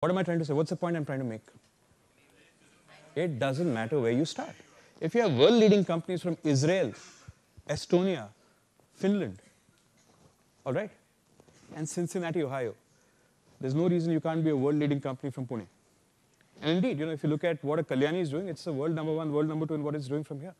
What am I trying to say? What's the point I'm trying to make? It doesn't matter where you start. If you have world leading companies from Israel, Estonia, Finland, all right, and Cincinnati, Ohio, there's no reason you can't be a world leading company from Pune. And indeed, you know, if you look at what a Kalyani is doing, it's a world number one, world number two, and what it's doing from here.